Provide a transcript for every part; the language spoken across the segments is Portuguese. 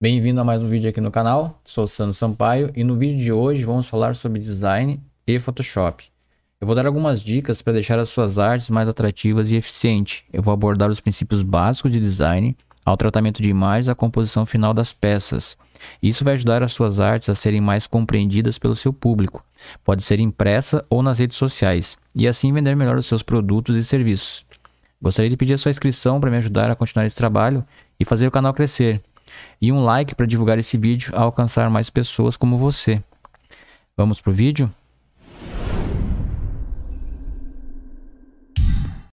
Bem-vindo a mais um vídeo aqui no canal, sou Sandro Sampaio e no vídeo de hoje vamos falar sobre design e Photoshop. Eu vou dar algumas dicas para deixar as suas artes mais atrativas e eficientes. Eu vou abordar os princípios básicos de design, ao tratamento de imagens, à composição final das peças. Isso vai ajudar as suas artes a serem mais compreendidas pelo seu público. Pode ser impressa ou nas redes sociais e assim vender melhor os seus produtos e serviços. Gostaria de pedir a sua inscrição para me ajudar a continuar esse trabalho e fazer o canal crescer e um like para divulgar esse vídeo a alcançar mais pessoas como você. Vamos pro vídeo?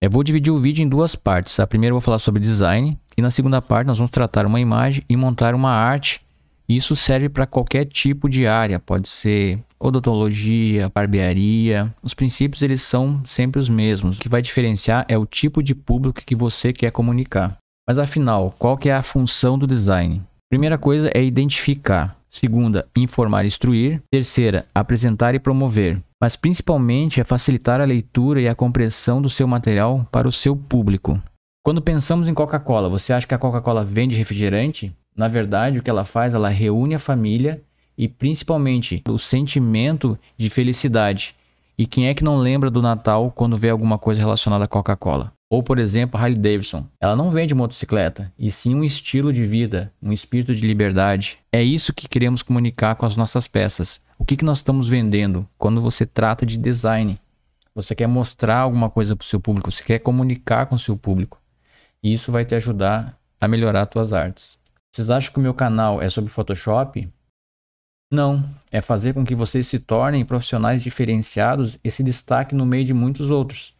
Eu é, vou dividir o vídeo em duas partes. A primeira eu vou falar sobre design e na segunda parte nós vamos tratar uma imagem e montar uma arte. Isso serve para qualquer tipo de área, pode ser odontologia, barbearia. Os princípios eles são sempre os mesmos. O que vai diferenciar é o tipo de público que você quer comunicar. Mas afinal, qual que é a função do design? Primeira coisa é identificar. Segunda, informar e instruir. Terceira, apresentar e promover. Mas principalmente é facilitar a leitura e a compreensão do seu material para o seu público. Quando pensamos em Coca-Cola, você acha que a Coca-Cola vende refrigerante? Na verdade, o que ela faz, ela reúne a família e principalmente o sentimento de felicidade. E quem é que não lembra do Natal quando vê alguma coisa relacionada à Coca-Cola? Ou, por exemplo, a Harley Davidson. Ela não vende motocicleta, e sim um estilo de vida, um espírito de liberdade. É isso que queremos comunicar com as nossas peças. O que, que nós estamos vendendo quando você trata de design? Você quer mostrar alguma coisa para o seu público, você quer comunicar com o seu público. E isso vai te ajudar a melhorar as artes. Vocês acham que o meu canal é sobre Photoshop? Não, é fazer com que vocês se tornem profissionais diferenciados e se destaquem no meio de muitos outros.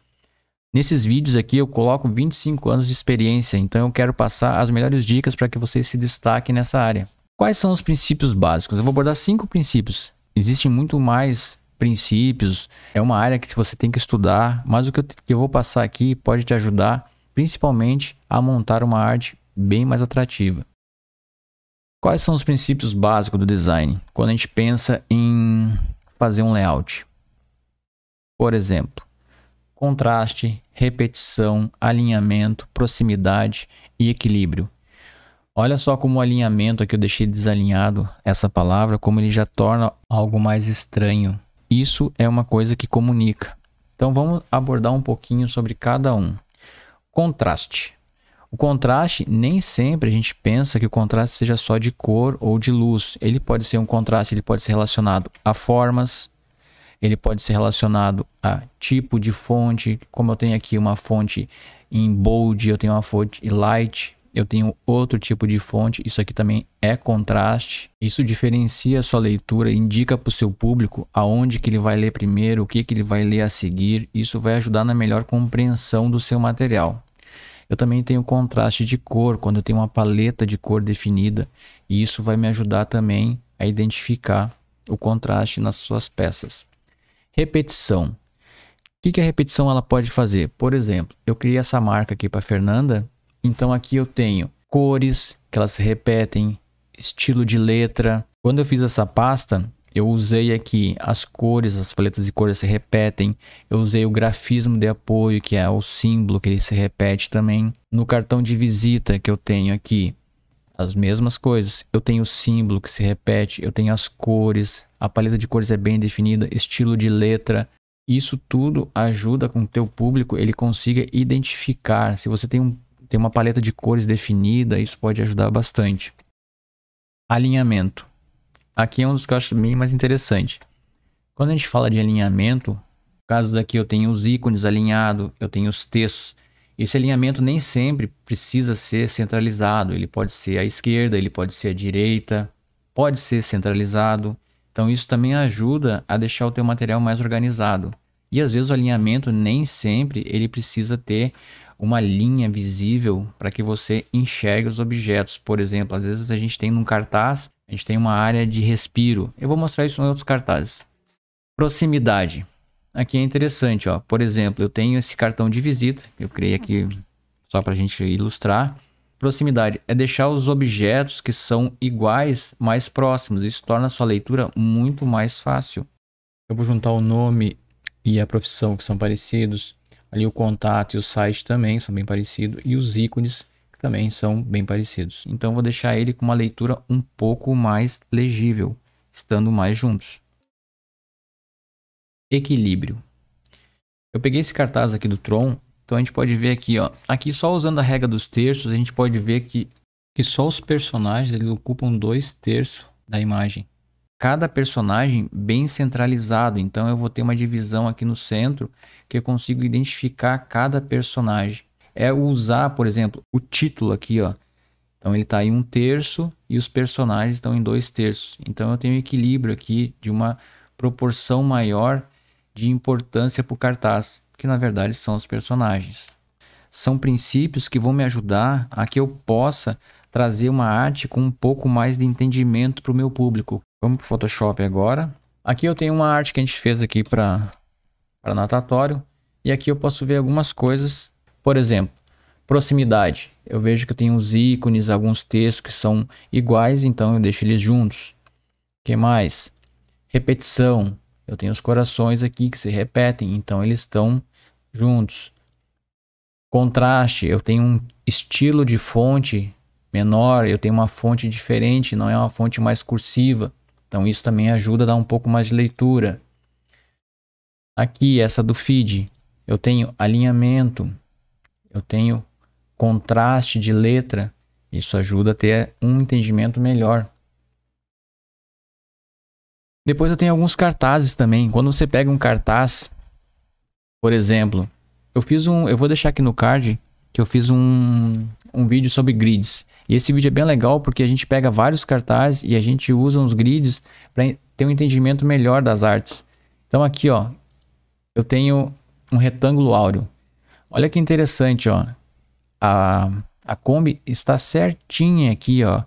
Nesses vídeos aqui eu coloco 25 anos de experiência, então eu quero passar as melhores dicas para que você se destaque nessa área. Quais são os princípios básicos? Eu vou abordar cinco princípios. Existem muito mais princípios, é uma área que você tem que estudar, mas o que eu, que eu vou passar aqui pode te ajudar principalmente a montar uma arte bem mais atrativa. Quais são os princípios básicos do design? Quando a gente pensa em fazer um layout. Por exemplo, contraste, repetição, alinhamento, proximidade e equilíbrio. Olha só como o alinhamento aqui eu deixei desalinhado essa palavra, como ele já torna algo mais estranho. Isso é uma coisa que comunica. Então vamos abordar um pouquinho sobre cada um. Contraste. O contraste, nem sempre a gente pensa que o contraste seja só de cor ou de luz. Ele pode ser um contraste, ele pode ser relacionado a formas, ele pode ser relacionado a tipo de fonte, como eu tenho aqui uma fonte em bold, eu tenho uma fonte em light, eu tenho outro tipo de fonte, isso aqui também é contraste. Isso diferencia a sua leitura, indica para o seu público aonde que ele vai ler primeiro, o que, que ele vai ler a seguir. Isso vai ajudar na melhor compreensão do seu material. Eu também tenho contraste de cor, quando eu tenho uma paleta de cor definida, e isso vai me ajudar também a identificar o contraste nas suas peças. Repetição. O que, que a repetição ela pode fazer? Por exemplo, eu criei essa marca aqui para Fernanda, então aqui eu tenho cores que elas se repetem, estilo de letra. Quando eu fiz essa pasta, eu usei aqui as cores, as paletas de cores se repetem. Eu usei o grafismo de apoio, que é o símbolo que ele se repete também. No cartão de visita que eu tenho aqui, as mesmas coisas. Eu tenho o símbolo que se repete, eu tenho as cores, a paleta de cores é bem definida, estilo de letra. Isso tudo ajuda com que o teu público ele consiga identificar. Se você tem, um, tem uma paleta de cores definida, isso pode ajudar bastante. Alinhamento. Aqui é um dos que eu acho bem mais interessante. Quando a gente fala de alinhamento, caso daqui eu tenho os ícones alinhados, eu tenho os textos, esse alinhamento nem sempre precisa ser centralizado, ele pode ser à esquerda, ele pode ser à direita, pode ser centralizado. Então isso também ajuda a deixar o teu material mais organizado. E às vezes o alinhamento nem sempre ele precisa ter uma linha visível para que você enxergue os objetos. Por exemplo, às vezes a gente tem num cartaz, a gente tem uma área de respiro. Eu vou mostrar isso em outros cartazes. Proximidade aqui é interessante, ó. Por exemplo, eu tenho esse cartão de visita, eu criei aqui só para a gente ilustrar. Proximidade é deixar os objetos que são iguais mais próximos. Isso torna a sua leitura muito mais fácil. Eu vou juntar o nome e a profissão que são parecidos. Ali o contato e o site também são bem parecidos. E os ícones que também são bem parecidos. Então vou deixar ele com uma leitura um pouco mais legível, estando mais juntos equilíbrio. Eu peguei esse cartaz aqui do Tron, então a gente pode ver aqui, ó, aqui só usando a regra dos terços, a gente pode ver que, que só os personagens eles ocupam dois terços da imagem. Cada personagem bem centralizado, então eu vou ter uma divisão aqui no centro que eu consigo identificar cada personagem. É usar, por exemplo, o título aqui, ó. Então ele está em um terço e os personagens estão em dois terços. Então eu tenho um equilíbrio aqui de uma proporção maior de importância para o cartaz, que na verdade são os personagens. São princípios que vão me ajudar a que eu possa trazer uma arte com um pouco mais de entendimento para o meu público. Vamos para o Photoshop agora. Aqui eu tenho uma arte que a gente fez aqui para natatório. E aqui eu posso ver algumas coisas. Por exemplo, proximidade. Eu vejo que eu tenho os ícones, alguns textos que são iguais, então eu deixo eles juntos. O que mais? Repetição. Eu tenho os corações aqui que se repetem, então eles estão juntos. Contraste, eu tenho um estilo de fonte menor, eu tenho uma fonte diferente, não é uma fonte mais cursiva. Então isso também ajuda a dar um pouco mais de leitura. Aqui, essa do feed, eu tenho alinhamento, eu tenho contraste de letra. Isso ajuda a ter um entendimento melhor. Depois eu tenho alguns cartazes também. Quando você pega um cartaz, por exemplo, eu fiz um, eu vou deixar aqui no card que eu fiz um, um vídeo sobre grids. E esse vídeo é bem legal porque a gente pega vários cartazes e a gente usa os grids para ter um entendimento melhor das artes. Então aqui, ó, eu tenho um retângulo áureo. Olha que interessante, ó. A, a Kombi está certinha aqui, ó.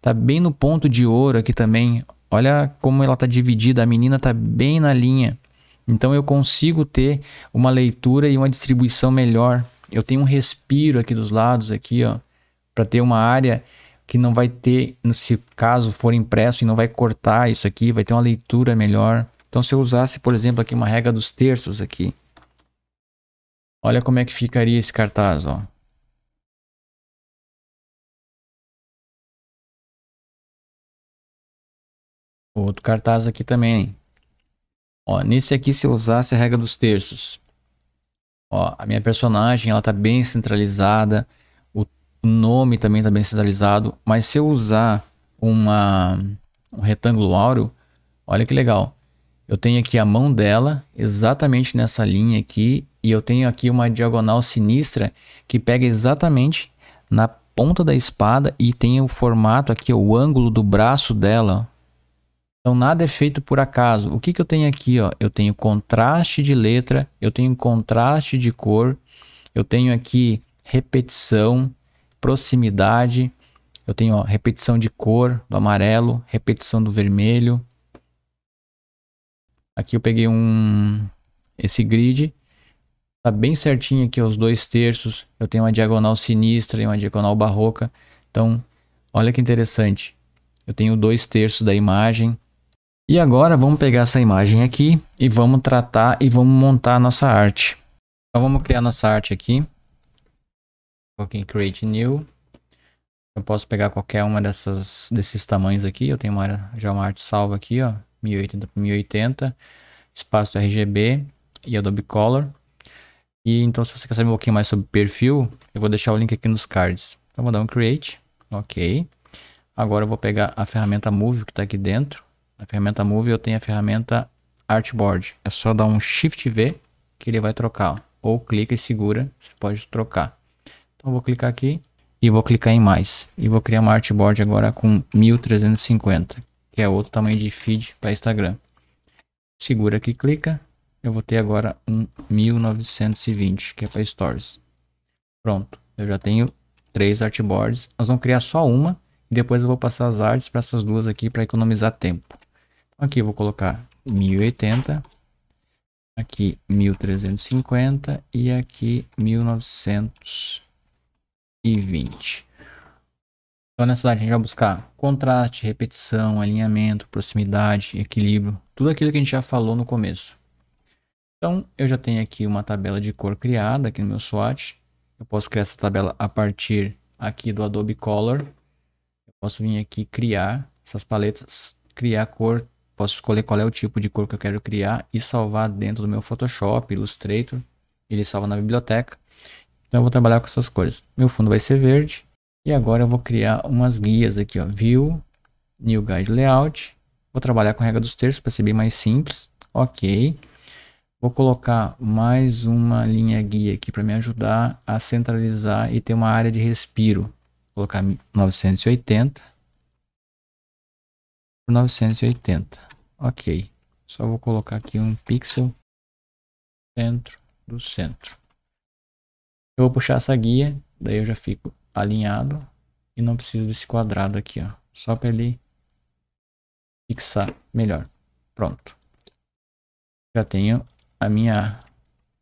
Tá bem no ponto de ouro aqui também. Olha como ela está dividida, a menina está bem na linha. Então eu consigo ter uma leitura e uma distribuição melhor. Eu tenho um respiro aqui dos lados aqui, ó, para ter uma área que não vai ter, se caso for impresso e não vai cortar isso aqui, vai ter uma leitura melhor. Então se eu usasse, por exemplo, aqui uma regra dos terços aqui, olha como é que ficaria esse cartaz, ó. outro cartaz aqui também. Ó, nesse aqui se eu usasse a regra dos terços. Ó, a minha personagem, ela tá bem centralizada. O nome também está bem centralizado. Mas se eu usar uma, um retângulo áureo, olha que legal. Eu tenho aqui a mão dela, exatamente nessa linha aqui. E eu tenho aqui uma diagonal sinistra que pega exatamente na ponta da espada e tem o formato aqui, o ângulo do braço dela, então nada é feito por acaso. O que, que eu tenho aqui? Ó? Eu tenho contraste de letra, eu tenho contraste de cor, eu tenho aqui repetição, proximidade, eu tenho ó, repetição de cor do amarelo, repetição do vermelho. Aqui eu peguei um esse grid, tá bem certinho aqui os dois terços. Eu tenho uma diagonal sinistra e uma diagonal barroca. Então, olha que interessante. Eu tenho dois terços da imagem, e agora vamos pegar essa imagem aqui e vamos tratar e vamos montar a nossa arte. Então vamos criar nossa arte aqui. Coloquei em Create New. Eu posso pegar qualquer uma dessas, desses tamanhos aqui. Eu tenho uma, já uma arte salva aqui, ó. 1080 por 1080. Espaço RGB e Adobe Color. E então se você quer saber um pouquinho mais sobre perfil, eu vou deixar o link aqui nos cards. Então vou dar um Create. Ok. Agora eu vou pegar a ferramenta Move que está aqui dentro na ferramenta Move eu tenho a ferramenta Artboard. É só dar um Shift V que ele vai trocar. Ou clica e segura, você pode trocar. Então vou clicar aqui e vou clicar em mais. E vou criar uma artboard agora com 1350, que é outro tamanho de feed para Instagram. Segura aqui, clica. Eu vou ter agora um 1920, que é para Stories. Pronto, eu já tenho três artboards. Nós vamos criar só uma e depois eu vou passar as artes para essas duas aqui para economizar tempo. Aqui eu vou colocar 1080, aqui 1350 e aqui 1920. Então nessa cidade a gente vai buscar contraste, repetição, alinhamento, proximidade, equilíbrio, tudo aquilo que a gente já falou no começo. Então eu já tenho aqui uma tabela de cor criada aqui no meu swatch. Eu posso criar essa tabela a partir aqui do Adobe Color. Eu posso vir aqui criar essas paletas, criar cor Posso escolher qual é o tipo de cor que eu quero criar e salvar dentro do meu Photoshop, Illustrator. Ele salva na biblioteca. Então eu vou trabalhar com essas cores. Meu fundo vai ser verde. E agora eu vou criar umas guias aqui, ó. View, New Guide Layout. Vou trabalhar com a regra dos terços para ser bem mais simples. Ok. Vou colocar mais uma linha guia aqui para me ajudar a centralizar e ter uma área de respiro. Vou colocar 980 por 980. Ok. Só vou colocar aqui um pixel dentro do centro. Eu vou puxar essa guia, daí eu já fico alinhado e não preciso desse quadrado aqui, ó. Só para ele fixar melhor. Pronto. Já tenho a minha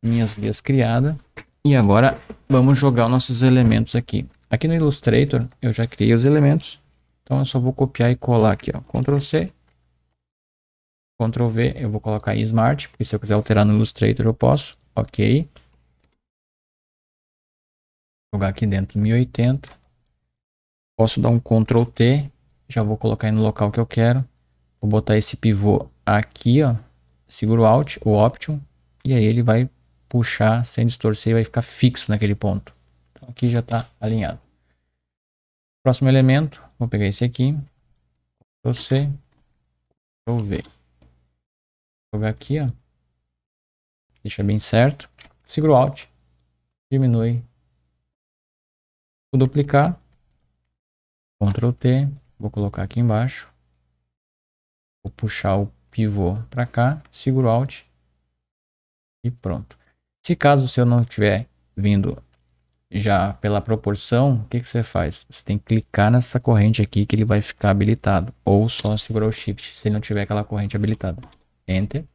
minhas guias criadas. E agora vamos jogar os nossos elementos aqui. Aqui no Illustrator eu já criei os elementos. Então eu só vou copiar e colar aqui, ó. Ctrl C Ctrl V, eu vou colocar em Smart, porque se eu quiser alterar no Illustrator eu posso. Ok. jogar aqui dentro 1080. Posso dar um Ctrl T, já vou colocar no local que eu quero. Vou botar esse pivô aqui, ó. Seguro Alt, o Option, e aí ele vai puxar sem distorcer e vai ficar fixo naquele ponto. Então aqui já está alinhado. Próximo elemento, vou pegar esse aqui, Ctrl C, Ctrl V jogar aqui, ó. Deixa bem certo. Seguro Alt. Diminui. Vou duplicar. Ctrl T. Vou colocar aqui embaixo. Vou puxar o pivô para cá. Seguro Alt. E pronto. Se caso se eu não estiver vindo já pela proporção, o que, que você faz? Você tem que clicar nessa corrente aqui que ele vai ficar habilitado. Ou só segurar o Shift se não tiver aquela corrente habilitada. Enter.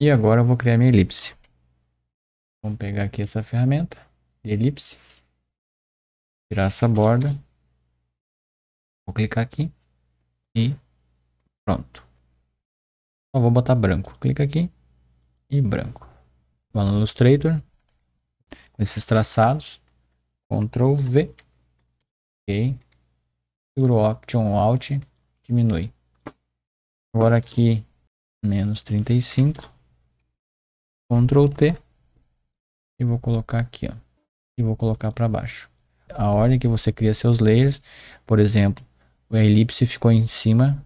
E agora eu vou criar minha elipse. Vamos pegar aqui essa ferramenta, elipse. Tirar essa borda. Vou clicar aqui. E pronto. Só vou botar branco. Clica aqui. E branco. Vou no Illustrator. Com esses traçados. Ctrl V. Ok. Seguro Option Alt. Diminui. Agora aqui menos 35, Ctrl T, e vou colocar aqui, ó, e vou colocar para baixo. A ordem que você cria seus layers, por exemplo, a elipse ficou em cima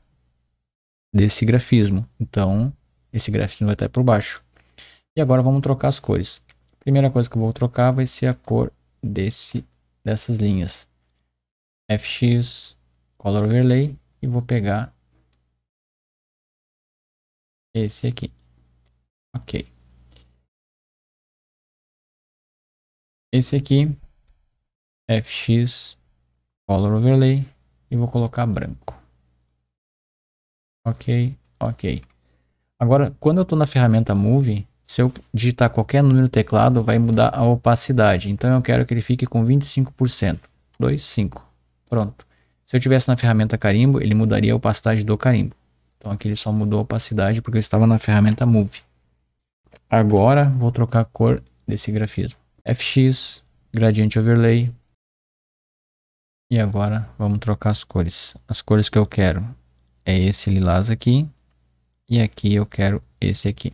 desse grafismo, então esse grafismo vai estar por baixo. E agora vamos trocar as cores. primeira coisa que eu vou trocar vai ser a cor desse, dessas linhas. FX, Color Overlay, e vou pegar esse aqui. Ok. Esse aqui, é FX Color Overlay, e vou colocar branco. Ok, ok. Agora, quando eu estou na ferramenta Move, se eu digitar qualquer número no teclado, vai mudar a opacidade. Então, eu quero que ele fique com 25%. 2, 5. Pronto. Se eu tivesse na ferramenta carimbo, ele mudaria a opacidade do carimbo. Então aqui ele só mudou a opacidade porque eu estava na ferramenta Move. Agora vou trocar a cor desse grafismo. FX, Gradiente Overlay. E agora vamos trocar as cores. As cores que eu quero é esse lilás aqui. E aqui eu quero esse aqui.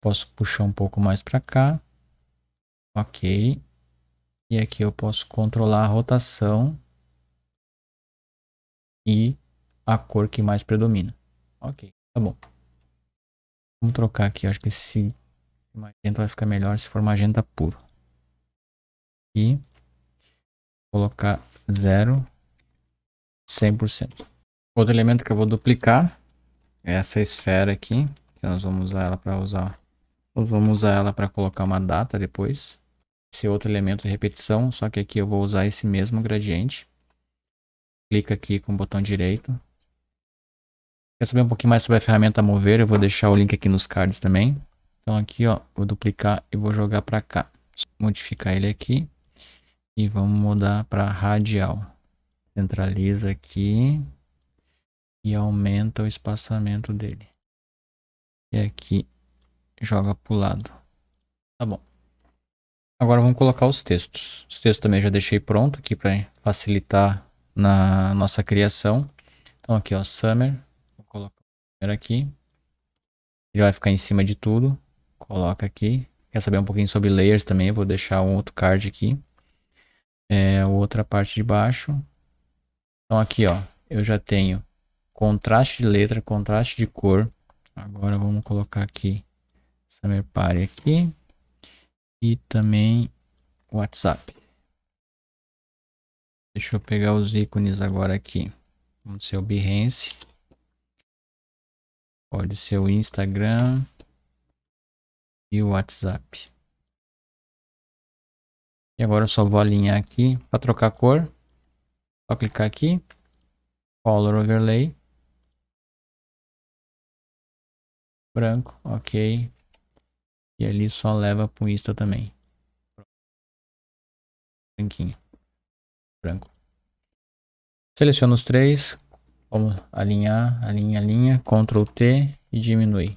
Posso puxar um pouco mais para cá. Ok. E aqui eu posso controlar a rotação. E a cor que mais predomina. Ok, tá bom. Vamos trocar aqui, acho que esse magenta vai ficar melhor se for magenta puro. E colocar 0, 100%. Outro elemento que eu vou duplicar é essa esfera aqui, que nós vamos usar ela para usar, nós vamos usar ela para colocar uma data depois. Esse outro elemento de é repetição, só que aqui eu vou usar esse mesmo gradiente. Clica aqui com o botão direito, Quer saber um pouquinho mais sobre a ferramenta Mover? Eu vou deixar o link aqui nos cards também. Então aqui, ó, vou duplicar e vou jogar para cá. Modificar ele aqui. E vamos mudar para radial. Centraliza aqui. E aumenta o espaçamento dele. E aqui, joga para o lado. Tá bom. Agora vamos colocar os textos. Os textos também já deixei pronto aqui para facilitar na nossa criação. Então aqui, ó, Summer primeiro aqui. Ele vai ficar em cima de tudo. Coloca aqui. Quer saber um pouquinho sobre layers também? Vou deixar um outro card aqui. É, outra parte de baixo. Então aqui, ó. Eu já tenho contraste de letra, contraste de cor. Agora vamos colocar aqui. Samerpare aqui. E também WhatsApp. Deixa eu pegar os ícones agora aqui. Vamos ser o Behance. Pode ser o Instagram e o WhatsApp. E agora eu só vou alinhar aqui para trocar cor. Só clicar aqui. Color Overlay. Branco, ok. E ali só leva para o Insta também. Branquinho. Branco. Seleciono os três, Vamos alinhar, alinha, alinha, Ctrl T e diminui.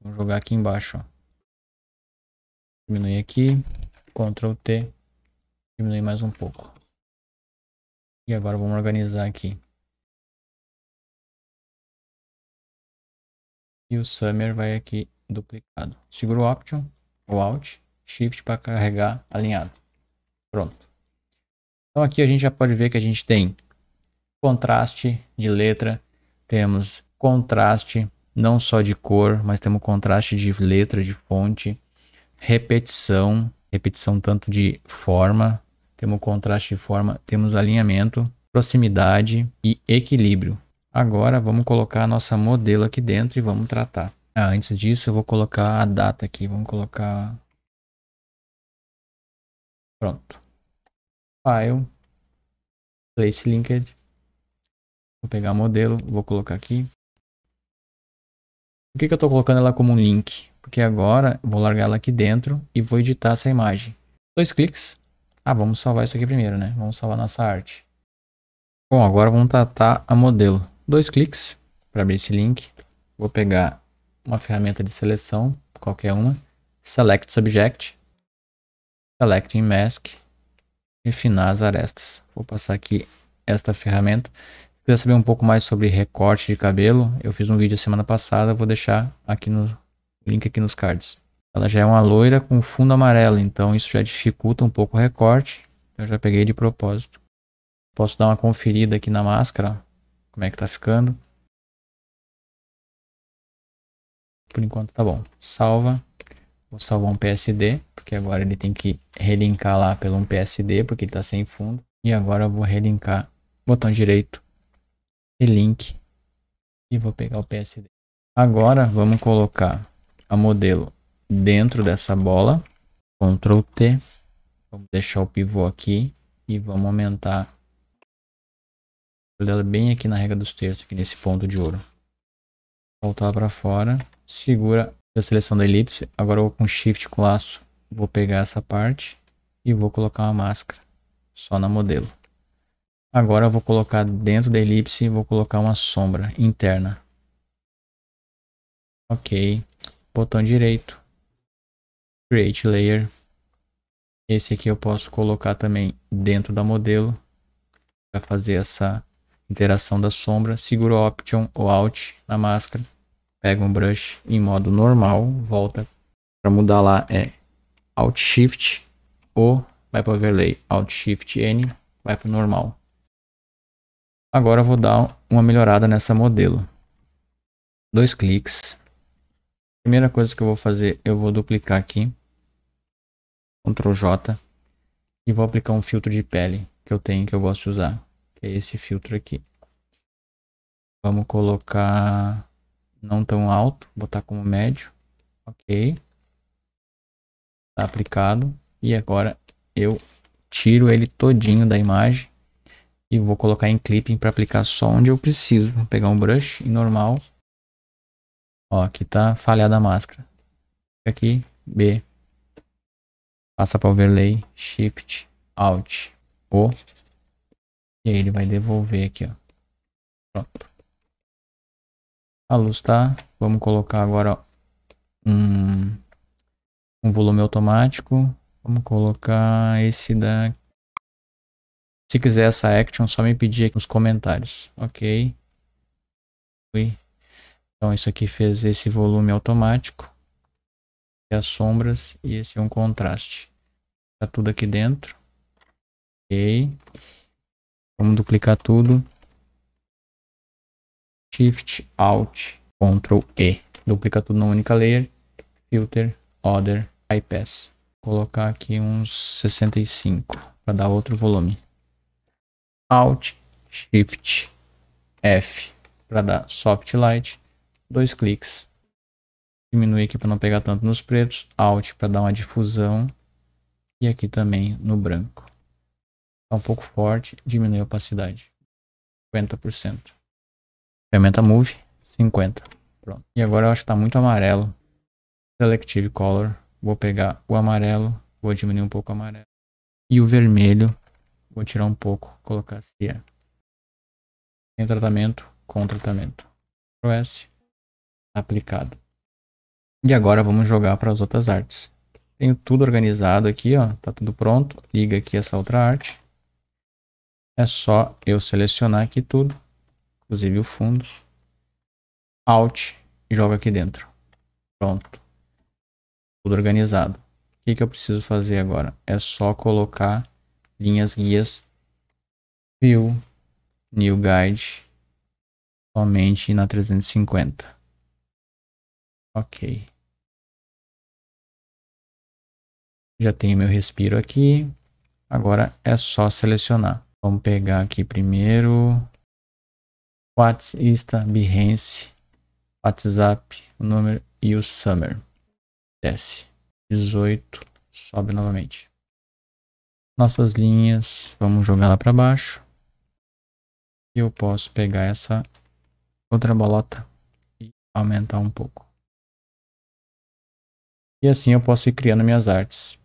Vamos jogar aqui embaixo, ó. Diminui aqui, Ctrl T, diminui mais um pouco. E agora vamos organizar aqui. E o Summer vai aqui duplicado. Segura o Option, o Alt, Shift para carregar alinhado. Pronto. Então aqui a gente já pode ver que a gente tem contraste de letra, temos contraste não só de cor, mas temos contraste de letra, de fonte, repetição, repetição tanto de forma, temos contraste de forma, temos alinhamento, proximidade e equilíbrio. Agora vamos colocar a nossa modelo aqui dentro e vamos tratar. Ah, antes disso eu vou colocar a data aqui, vamos colocar... Pronto. File, Place Linked, Vou pegar modelo, vou colocar aqui. Por que, que eu estou colocando ela como um link? Porque agora vou largar ela aqui dentro e vou editar essa imagem. Dois cliques. Ah, vamos salvar isso aqui primeiro, né? Vamos salvar nossa arte. Bom, agora vamos tratar a modelo. Dois cliques para abrir esse link. Vou pegar uma ferramenta de seleção, qualquer uma. Select Subject. Select in Mask. Refinar as arestas. Vou passar aqui esta ferramenta quiser saber um pouco mais sobre recorte de cabelo, eu fiz um vídeo semana passada, vou deixar aqui no link aqui nos cards. Ela já é uma loira com fundo amarelo, então isso já dificulta um pouco o recorte. Eu já peguei de propósito. Posso dar uma conferida aqui na máscara, como é que tá ficando. Por enquanto tá bom. Salva. Vou salvar um PSD, porque agora ele tem que relinkar lá pelo um PSD, porque ele tá sem fundo. E agora eu vou relinkar, botão direito, link e vou pegar o PSD. Agora vamos colocar a modelo dentro dessa bola, Ctrl T, vamos deixar o pivô aqui e vamos aumentar ela é bem aqui na regra dos terços, aqui nesse ponto de ouro. Voltar para fora, segura a seleção da elipse, agora eu vou com Shift com laço, vou pegar essa parte e vou colocar uma máscara só na modelo. Agora eu vou colocar dentro da elipse, vou colocar uma sombra interna. Ok. Botão direito. Create Layer. Esse aqui eu posso colocar também dentro da modelo. Para fazer essa interação da sombra. Seguro Option ou Alt na máscara. Pega um brush em modo normal. Volta. Para mudar lá é Alt Shift ou vai para Overlay. Alt Shift N vai para normal. Agora eu vou dar uma melhorada nessa modelo. Dois cliques. Primeira coisa que eu vou fazer, eu vou duplicar aqui. Ctrl J. E vou aplicar um filtro de pele que eu tenho, que eu gosto de usar. Que é esse filtro aqui. Vamos colocar não tão alto, botar como médio. Ok. Tá aplicado. E agora eu tiro ele todinho da imagem e vou colocar em clipping para aplicar só onde eu preciso. Vou pegar um brush normal. Ó, aqui tá falhada a máscara. Aqui, B. Passa para overlay, shift, alt, O. E aí ele vai devolver aqui, ó. Pronto. A luz tá. Vamos colocar agora um, um volume automático. Vamos colocar esse daqui. Se quiser essa action, só me pedir aqui nos comentários. Ok. Então isso aqui fez esse volume automático. as sombras e esse é um contraste. Tá tudo aqui dentro. Ok. Vamos duplicar tudo. Shift Alt Ctrl E. Duplica tudo na única layer. Filter Other Bypass. Vou colocar aqui uns 65 para dar outro volume. Alt, Shift, F para dar soft light, dois cliques. Diminui aqui para não pegar tanto nos pretos, Alt para dar uma difusão e aqui também no branco. Tá um pouco forte, diminui a opacidade. 50%. Ferramenta Move, 50. Pronto. E agora eu acho que tá muito amarelo. Selective Color, vou pegar o amarelo, vou diminuir um pouco o amarelo. E o vermelho, Vou tirar um pouco, colocar Cia. Tem tratamento, com tratamento. S, aplicado. E agora vamos jogar para as outras artes. Tenho tudo organizado aqui, ó, tá tudo pronto. Liga aqui essa outra arte. É só eu selecionar aqui tudo, inclusive o fundo. Alt, joga aqui dentro. Pronto. Tudo organizado. O que, que eu preciso fazer agora? É só colocar linhas guias, view, new guide, somente na 350. Ok. Já tenho meu respiro aqui. Agora é só selecionar. Vamos pegar aqui primeiro. whatsapp Insta, Behance, WhatsApp, o número e o Summer. Desce. 18, sobe novamente nossas linhas, vamos jogar lá para baixo. E eu posso pegar essa outra bolota e aumentar um pouco. E assim eu posso ir criando minhas artes.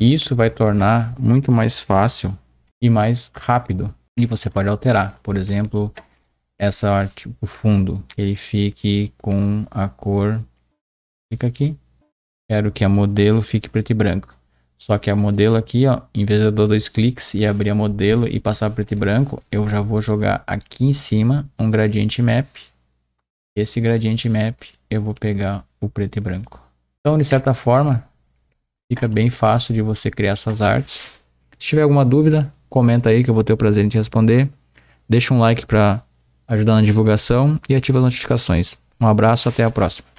Isso vai tornar muito mais fácil e mais rápido. E você pode alterar, por exemplo, essa arte, o fundo, que ele fique com a cor... Clica aqui. Quero que a modelo fique preto e branco. Só que a modelo aqui, ó, em vez de eu dar dois cliques e abrir a modelo e passar preto e branco, eu já vou jogar aqui em cima um gradiente map. Esse gradiente map eu vou pegar o preto e branco. Então, de certa forma, fica bem fácil de você criar suas artes. Se tiver alguma dúvida, comenta aí que eu vou ter o prazer em te responder. Deixa um like para ajudar na divulgação e ativa as notificações. Um abraço, até a próxima.